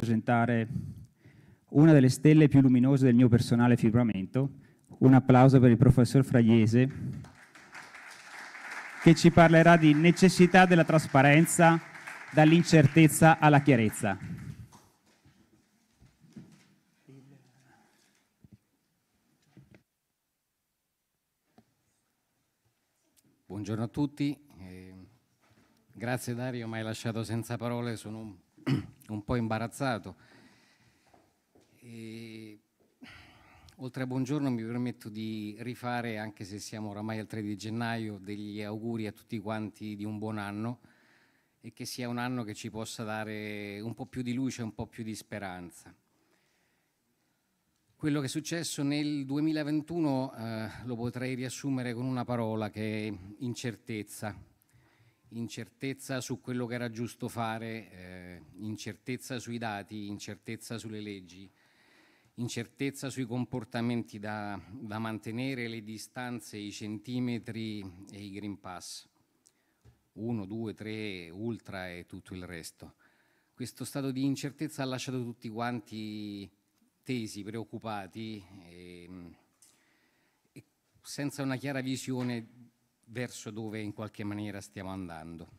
presentare una delle stelle più luminose del mio personale firmamento. Un applauso per il professor Fragliese che ci parlerà di necessità della trasparenza dall'incertezza alla chiarezza. Buongiorno a tutti, eh, grazie Dario, mi hai lasciato senza parole, sono un un po' imbarazzato. E, oltre a buongiorno mi permetto di rifare, anche se siamo oramai al 3 di gennaio, degli auguri a tutti quanti di un buon anno e che sia un anno che ci possa dare un po' più di luce, un po' più di speranza. Quello che è successo nel 2021 eh, lo potrei riassumere con una parola che è incertezza incertezza su quello che era giusto fare, eh, incertezza sui dati, incertezza sulle leggi, incertezza sui comportamenti da, da, mantenere, le distanze, i centimetri e i green pass. Uno, due, tre, ultra e tutto il resto. Questo stato di incertezza ha lasciato tutti quanti tesi, preoccupati, e, ehm, e senza una chiara visione verso dove in qualche maniera stiamo andando.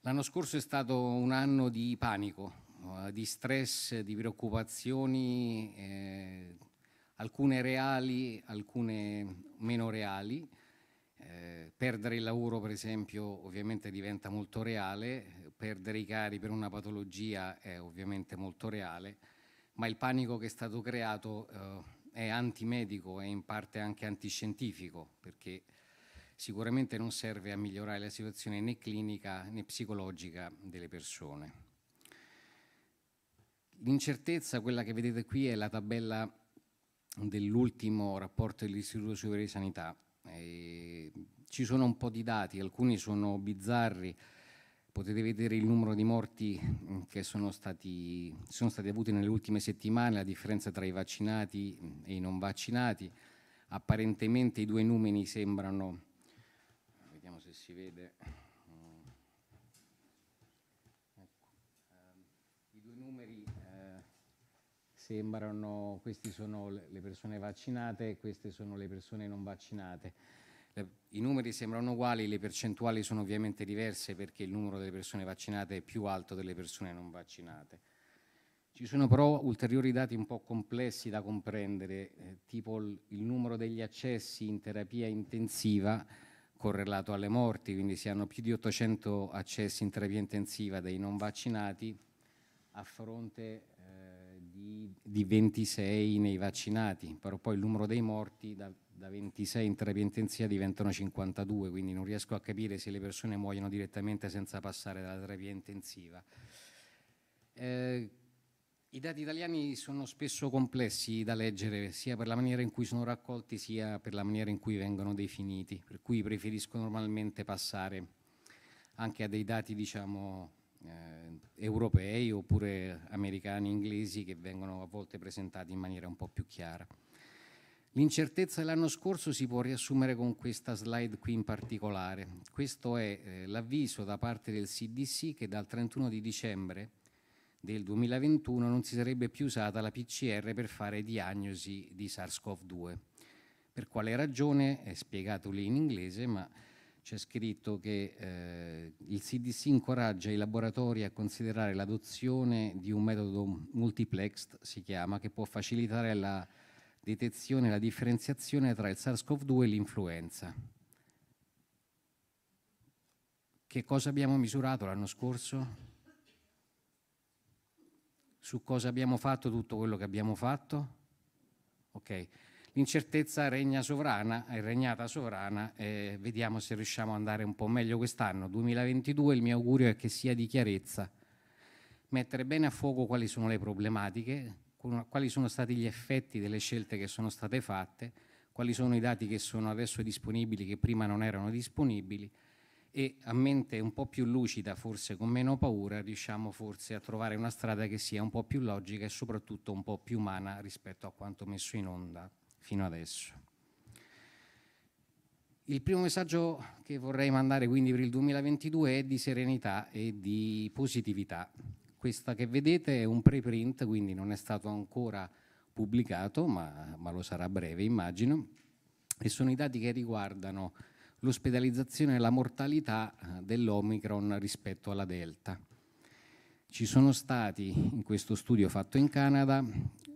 L'anno scorso è stato un anno di panico, eh, di stress, di preoccupazioni, eh, alcune reali, alcune meno reali. Eh, perdere il lavoro, per esempio, ovviamente diventa molto reale, perdere i cari per una patologia è ovviamente molto reale, ma il panico che è stato creato eh, è antimedico e in parte anche antiscientifico, perché sicuramente non serve a migliorare la situazione né clinica né psicologica delle persone. L'incertezza, quella che vedete qui, è la tabella dell'ultimo rapporto dell'Istituto Superiore di Sanità. E ci sono un po' di dati, alcuni sono bizzarri, Potete vedere il numero di morti mm, che sono stati, sono stati avuti nelle ultime settimane, la differenza tra i vaccinati e i non vaccinati. Apparentemente i due numeri sembrano, vediamo se si vede, mm, ecco. eh, i due numeri eh, sembrano, queste sono le persone vaccinate e queste sono le persone non vaccinate. Eh, I numeri sembrano uguali, le percentuali sono ovviamente diverse perché il numero delle persone vaccinate è più alto delle persone non vaccinate. Ci sono però ulteriori dati un po' complessi da comprendere, eh, tipo il, il numero degli accessi in terapia intensiva correlato alle morti, quindi si hanno più di 800 accessi in terapia intensiva dei non vaccinati a fronte eh, di, di, 26 nei vaccinati, però poi il numero dei morti da, da 26 in intrapenitenziari diventano 52, quindi non riesco a capire se le persone muoiono direttamente senza passare dalla terapia intensiva. Eh, I dati italiani sono spesso complessi da leggere, sia per la maniera in cui sono raccolti, sia per la maniera in cui vengono definiti, per cui preferisco normalmente passare anche a dei dati, diciamo, eh, europei oppure americani, inglesi, che vengono a volte presentati in maniera un po' più chiara. L'incertezza dell'anno scorso si può riassumere con questa slide qui in particolare. Questo è eh, l'avviso da parte del CDC che dal 31 di dicembre del 2021 non si sarebbe più usata la PCR per fare diagnosi di SARS-CoV-2. Per quale ragione? È spiegato lì in inglese, ma c'è scritto che eh, il CDC incoraggia i laboratori a considerare l'adozione di un metodo multiplexed, si chiama, che può facilitare la detezione e la differenziazione tra il SARS-CoV-2 e l'influenza. Che cosa abbiamo misurato l'anno scorso? Su cosa abbiamo fatto tutto quello che abbiamo fatto? Ok, l'incertezza regna sovrana, è regnata sovrana, eh, vediamo se riusciamo ad andare un po' meglio quest'anno. 2022 il mio augurio è che sia di chiarezza. Mettere bene a fuoco quali sono le problematiche, quali sono stati gli effetti delle scelte che sono state fatte, quali sono i dati che sono adesso disponibili che prima non erano disponibili e a mente un po' più lucida, forse con meno paura, riusciamo forse a trovare una strada che sia un po' più logica e soprattutto un po' più umana rispetto a quanto messo in onda fino adesso. Il primo messaggio che vorrei mandare quindi per il 2022 è di serenità e di positività. Questa che vedete è un preprint, quindi non è stato ancora pubblicato, ma, ma lo sarà a breve immagino, e sono i dati che riguardano l'ospedalizzazione e la mortalità eh, dell'Omicron rispetto alla Delta. Ci sono stati, in questo studio fatto in Canada,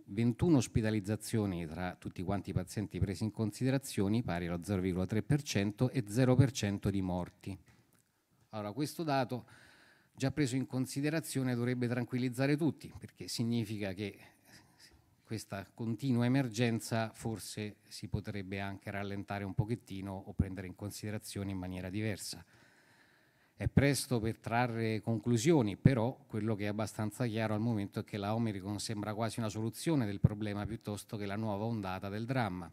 21 ospedalizzazioni tra tutti quanti i pazienti presi in considerazione, pari allo 0,3% e 0% di morti. Allora, questo dato già preso in considerazione dovrebbe tranquillizzare tutti, perché significa che questa continua emergenza forse si potrebbe anche rallentare un pochettino o prendere in considerazione in maniera diversa. È presto per trarre conclusioni, però quello che è abbastanza chiaro al momento è che la Omicron sembra quasi una soluzione del problema piuttosto che la nuova ondata del dramma,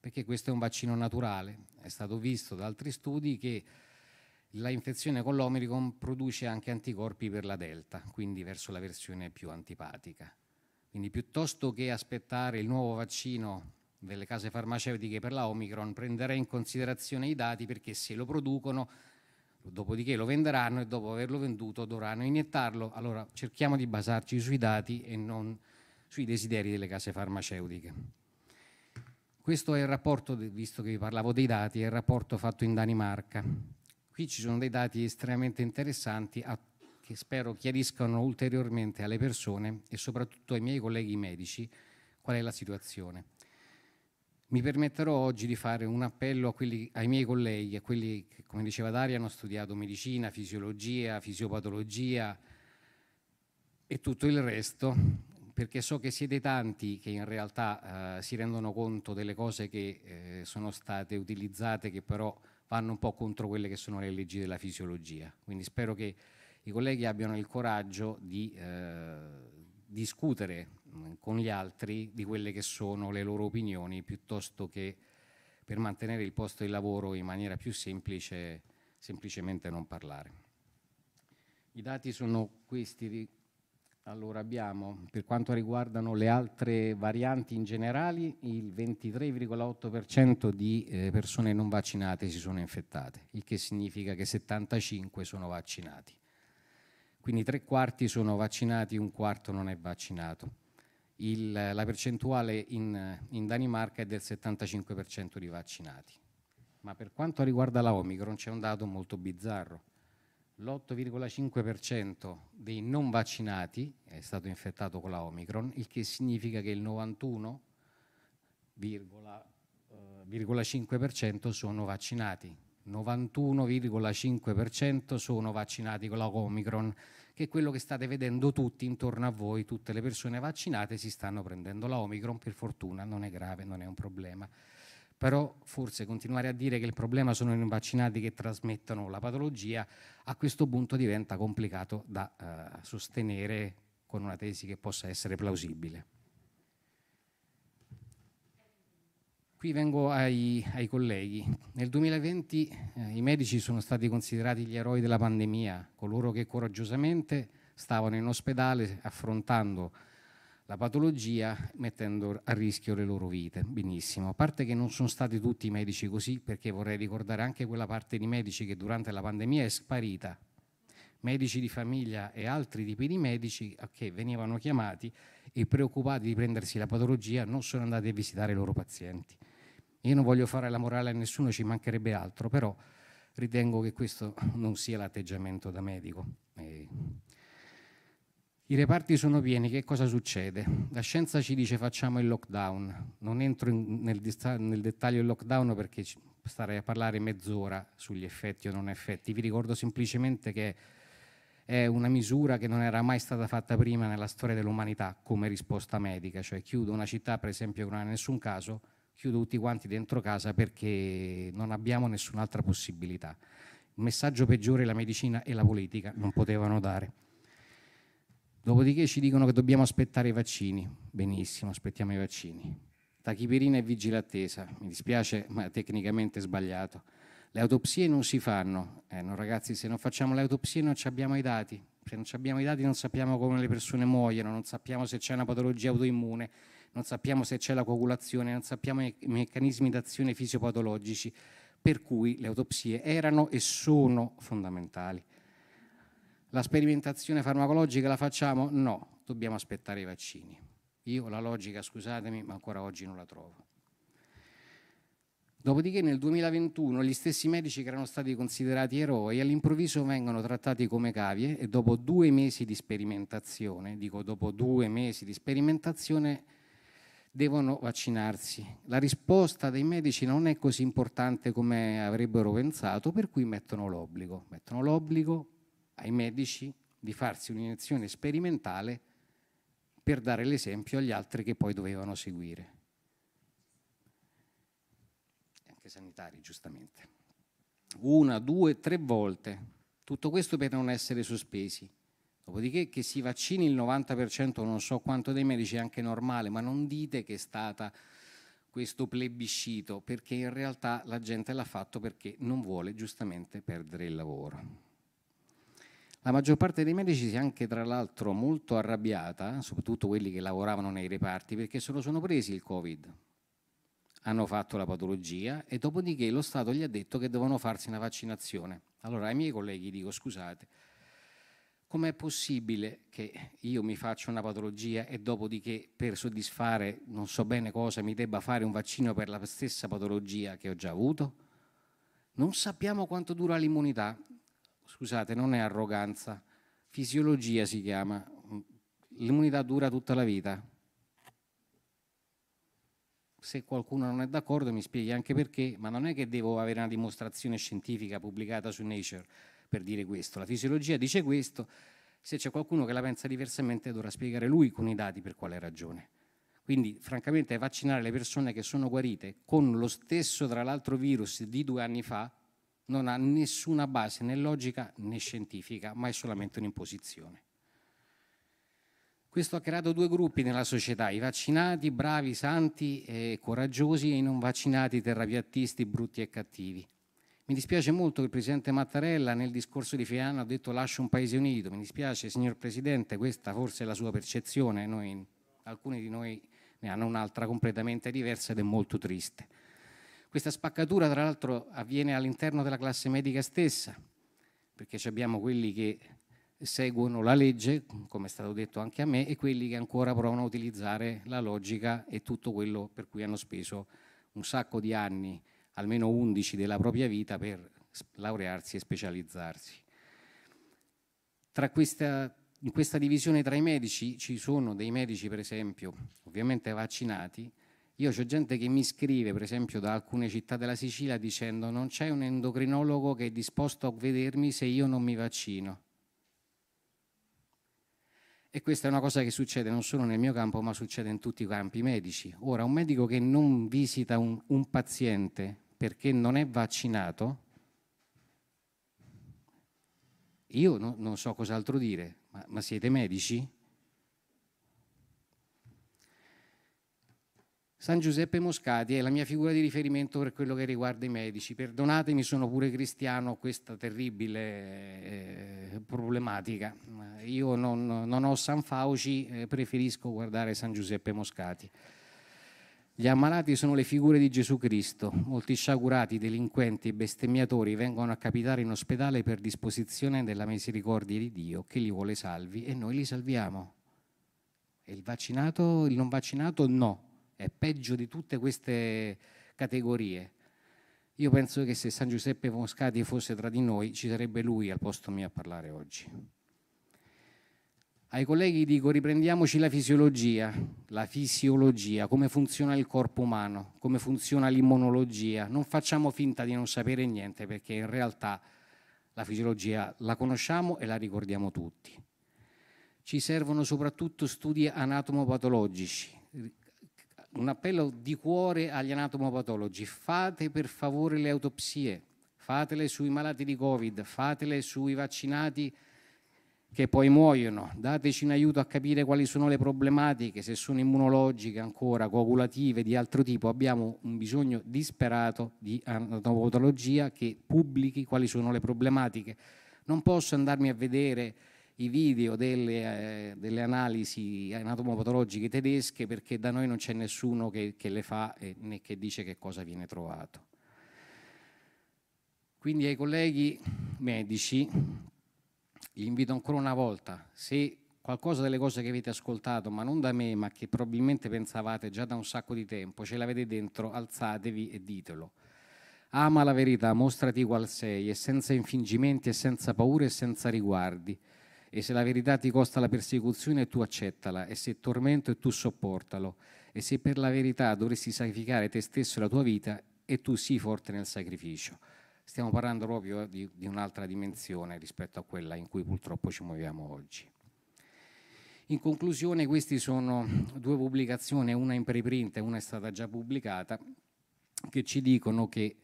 perché questo è un vaccino naturale. È stato visto da altri studi che la infezione con l'Omicron produce anche anticorpi per la Delta, quindi verso la versione più antipatica. Quindi piuttosto che aspettare il nuovo vaccino delle case farmaceutiche per la Omicron, prenderei in considerazione i dati perché se lo producono, dopodiché lo venderanno e dopo averlo venduto dovranno iniettarlo. Allora cerchiamo di basarci sui dati e non sui desideri delle case farmaceutiche. Questo è il rapporto, visto che vi parlavo dei dati, è il rapporto fatto in Danimarca Qui ci sono dei dati estremamente interessanti a, che spero chiariscano ulteriormente alle persone e soprattutto ai miei colleghi medici qual è la situazione. Mi permetterò oggi di fare un appello quelli, ai miei colleghi, a quelli che, come diceva Daria, hanno studiato medicina, fisiologia, fisiopatologia e tutto il resto, perché so che siete tanti che in realtà eh, si rendono conto delle cose che eh, sono state utilizzate, che però vanno un po' contro quelle che sono le leggi della fisiologia. Quindi spero che i colleghi abbiano il coraggio di eh, discutere mm, con gli altri di quelle che sono le loro opinioni piuttosto che per mantenere il posto di lavoro in maniera più semplice semplicemente non parlare. I dati sono questi allora abbiamo, per quanto riguardano le altre varianti in generale, il 23,8% di eh, persone non vaccinate si sono infettate, il che significa che 75 sono vaccinati. Quindi tre quarti sono vaccinati, un quarto non è vaccinato. Il, la percentuale in, in Danimarca è del 75% di vaccinati. Ma per quanto riguarda la Omicron c'è un dato molto bizzarro l'8,5% dei non vaccinati è stato infettato con la Omicron, il che significa che il 91,5% eh, sono vaccinati. 91,5% sono vaccinati con la Omicron, che è quello che state vedendo tutti intorno a voi, tutte le persone vaccinate si stanno prendendo la Omicron, per fortuna non è grave, non è un problema però forse continuare a dire che il problema sono i vaccinati che trasmettono la patologia a questo punto diventa complicato da eh, sostenere con una tesi che possa essere plausibile. Qui vengo ai, ai colleghi. Nel 2020 eh, i medici sono stati considerati gli eroi della pandemia, coloro che coraggiosamente stavano in ospedale affrontando la patologia mettendo a rischio le loro vite. Benissimo, a parte che non sono stati tutti i medici così, perché vorrei ricordare anche quella parte di medici che durante la pandemia è sparita, medici di famiglia e altri tipi di medici che venivano chiamati e preoccupati di prendersi la patologia non sono andati a visitare i loro pazienti. Io non voglio fare la morale a nessuno, ci mancherebbe altro, però ritengo che questo non sia l'atteggiamento da medico. I reparti sono pieni, che cosa succede? La scienza ci dice facciamo il lockdown, non entro in, nel, nel, dettaglio del lockdown perché starei a parlare mezz'ora sugli effetti o non effetti, vi ricordo semplicemente che è una misura che non era mai stata fatta prima nella storia dell'umanità come risposta medica, cioè chiudo una città per esempio che non ha nessun caso, chiudo tutti quanti dentro casa perché non abbiamo nessun'altra possibilità. Il messaggio peggiore la medicina e la politica non potevano dare. Dopodiché ci dicono che dobbiamo aspettare i vaccini. Benissimo, aspettiamo i vaccini. Tachipirina e vigile attesa. Mi dispiace, ma tecnicamente sbagliato. Le autopsie non si fanno. Eh, no, ragazzi, se non facciamo le autopsie non abbiamo i dati. Se non abbiamo i dati non sappiamo come le persone muoiono, non sappiamo se c'è una patologia autoimmune, non sappiamo se c'è la coagulazione, non sappiamo i meccanismi d'azione fisiopatologici. Per cui le autopsie erano e sono fondamentali la sperimentazione farmacologica la facciamo? No, dobbiamo aspettare i vaccini. Io la logica, scusatemi, ma ancora oggi non la trovo. Dopodiché nel 2021 gli stessi medici che erano stati considerati eroi all'improvviso vengono trattati come cavie e dopo due mesi di sperimentazione, dico dopo due mesi di sperimentazione, devono vaccinarsi. La risposta dei medici non è così importante come avrebbero pensato, per cui mettono l'obbligo. Mettono l'obbligo ai medici di farsi un'iniezione sperimentale per dare l'esempio agli altri che poi dovevano seguire. Anche sanitari, giustamente. Una, due, tre volte. Tutto questo per non essere sospesi. Dopodiché che si vaccini il 90%, non so quanto dei medici, è anche normale, ma non dite che è stata questo plebiscito, perché in realtà la gente l'ha fatto perché non vuole giustamente perdere il lavoro. La maggior parte dei medici si è anche tra l'altro molto arrabbiata, soprattutto quelli che lavoravano nei reparti, perché se lo sono presi il Covid, hanno fatto la patologia e dopodiché lo Stato gli ha detto che devono farsi una vaccinazione. Allora ai miei colleghi dico scusate, com'è possibile che io mi faccia una patologia e dopodiché per soddisfare non so bene cosa mi debba fare un vaccino per la stessa patologia che ho già avuto? Non sappiamo quanto dura l'immunità, scusate, non è arroganza, fisiologia si chiama, l'immunità dura tutta la vita. Se qualcuno non è d'accordo mi spieghi anche perché, ma non è che devo avere una dimostrazione scientifica pubblicata su Nature per dire questo. La fisiologia dice questo, se c'è qualcuno che la pensa diversamente dovrà spiegare lui con i dati per quale ragione. Quindi francamente vaccinare le persone che sono guarite con lo stesso tra l'altro virus di due anni fa non ha nessuna base né logica né scientifica, ma è solamente un'imposizione. Questo ha creato due gruppi nella società, i vaccinati, bravi, santi e coraggiosi, e i non vaccinati, terrapiattisti, brutti e cattivi. Mi dispiace molto che il Presidente Mattarella nel discorso di Fiano ha detto lascia un paese unito. Mi dispiace, signor Presidente, questa forse è la sua percezione. Noi, alcuni di noi ne hanno un'altra completamente diversa ed è molto triste. Questa spaccatura, tra l'altro, avviene all'interno della classe medica stessa, perché abbiamo quelli che seguono la legge, come è stato detto anche a me, e quelli che ancora provano a utilizzare la logica e tutto quello per cui hanno speso un sacco di anni, almeno 11 della propria vita, per laurearsi e specializzarsi. Questa, in questa divisione tra i medici ci sono dei medici, per esempio, ovviamente vaccinati, io ho gente che mi scrive, per esempio, da alcune città della Sicilia dicendo non c'è un endocrinologo che è disposto a vedermi se io non mi vaccino. E questa è una cosa che succede non solo nel mio campo, ma succede in tutti i campi medici. Ora, un medico che non visita un, un paziente perché non è vaccinato, io no, non so cos'altro dire, ma, ma siete medici? San Giuseppe Moscati è la mia figura di riferimento per quello che riguarda i medici. Perdonatemi, sono pure cristiano, questa terribile eh, problematica. Io non, non, ho San Fauci, eh, preferisco guardare San Giuseppe Moscati. Gli ammalati sono le figure di Gesù Cristo. Molti sciagurati, delinquenti e bestemmiatori vengono a capitare in ospedale per disposizione della misericordia di Dio che li vuole salvi e noi li salviamo. E il vaccinato, il non vaccinato no è peggio di tutte queste categorie. Io penso che se San Giuseppe Moscati fosse tra di noi, ci sarebbe lui al posto mio a parlare oggi. Ai colleghi dico riprendiamoci la fisiologia, la fisiologia, come funziona il corpo umano, come funziona l'immunologia. Non facciamo finta di non sapere niente perché in realtà la fisiologia la conosciamo e la ricordiamo tutti. Ci servono soprattutto studi anatomopatologici, un appello di cuore agli anatomopatologi, fate per favore le autopsie, fatele sui malati di Covid, fatele sui vaccinati che poi muoiono, dateci un aiuto a capire quali sono le problematiche, se sono immunologiche ancora, coagulative, di altro tipo, abbiamo un bisogno disperato di anatomopatologia che pubblichi quali sono le problematiche. Non posso andarmi a vedere i video delle, eh, delle analisi anatomopatologiche tedesche perché da noi non c'è nessuno che, che le fa e, né che dice che cosa viene trovato. Quindi ai colleghi medici li invito ancora una volta, se qualcosa delle cose che avete ascoltato, ma non da me, ma che probabilmente pensavate già da un sacco di tempo, ce l'avete dentro, alzatevi e ditelo. Ama la verità, mostrati qual sei, e senza infingimenti e senza paure e senza riguardi. E se la verità ti costa la persecuzione, tu accettala, e se il tormento, tu sopportalo. E se per la verità dovresti sacrificare te stesso e la tua vita, e tu sii forte nel sacrificio. Stiamo parlando proprio di, di un'altra dimensione rispetto a quella in cui purtroppo ci muoviamo oggi. In conclusione, queste sono due pubblicazioni, una in preprint e una è stata già pubblicata, che ci dicono che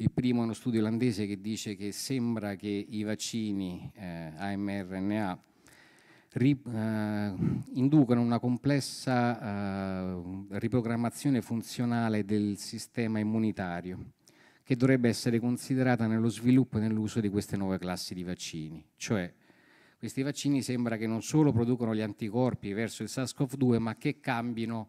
il primo è uno studio olandese che dice che sembra che i vaccini eh, AMRNA ri, eh, inducano una complessa eh, riprogrammazione funzionale del sistema immunitario che dovrebbe essere considerata nello sviluppo e nell'uso di queste nuove classi di vaccini. Cioè, questi vaccini sembra che non solo producano gli anticorpi verso il SARS-CoV-2, ma che cambino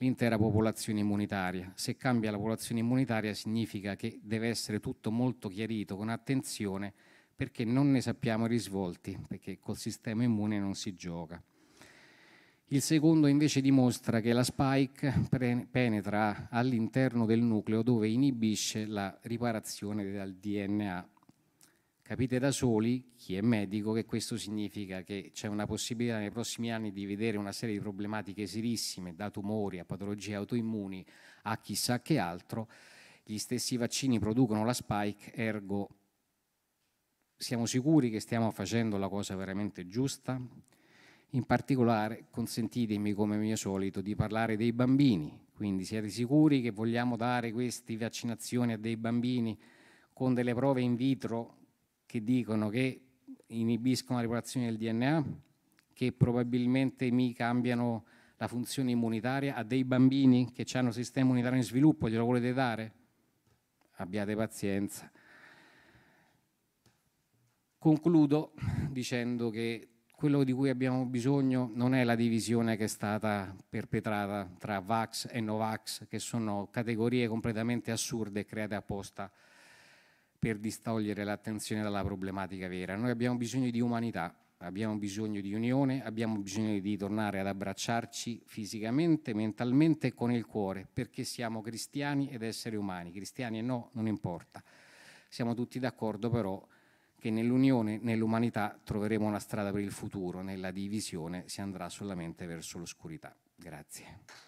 l'intera popolazione immunitaria. Se cambia la popolazione immunitaria significa che deve essere tutto molto chiarito con attenzione perché non ne sappiamo i risvolti, perché col sistema immune non si gioca. Il secondo invece dimostra che la spike penetra all'interno del nucleo dove inibisce la riparazione del DNA capite da soli, chi è medico, che questo significa che c'è una possibilità nei prossimi anni di vedere una serie di problematiche serissime, da tumori a patologie autoimmuni a chissà che altro. Gli stessi vaccini producono la spike, ergo siamo sicuri che stiamo facendo la cosa veramente giusta? In particolare, consentitemi come mio solito di parlare dei bambini, quindi siete sicuri che vogliamo dare queste vaccinazioni a dei bambini con delle prove in vitro che dicono che inibiscono la riparazione del DNA, che probabilmente mi cambiano la funzione immunitaria a dei bambini che hanno sistema immunitario in sviluppo, glielo volete dare? Abbiate pazienza. Concludo dicendo che quello di cui abbiamo bisogno non è la divisione che è stata perpetrata tra Vax e Novax, che sono categorie completamente assurde create apposta per distogliere l'attenzione dalla problematica vera. Noi abbiamo bisogno di umanità, abbiamo bisogno di unione, abbiamo bisogno di tornare ad abbracciarci fisicamente, mentalmente e con il cuore, perché siamo cristiani ed esseri umani, cristiani e no, non importa. Siamo tutti d'accordo però che nell'unione, nell'umanità troveremo una strada per il futuro, nella divisione si andrà solamente verso l'oscurità. Grazie.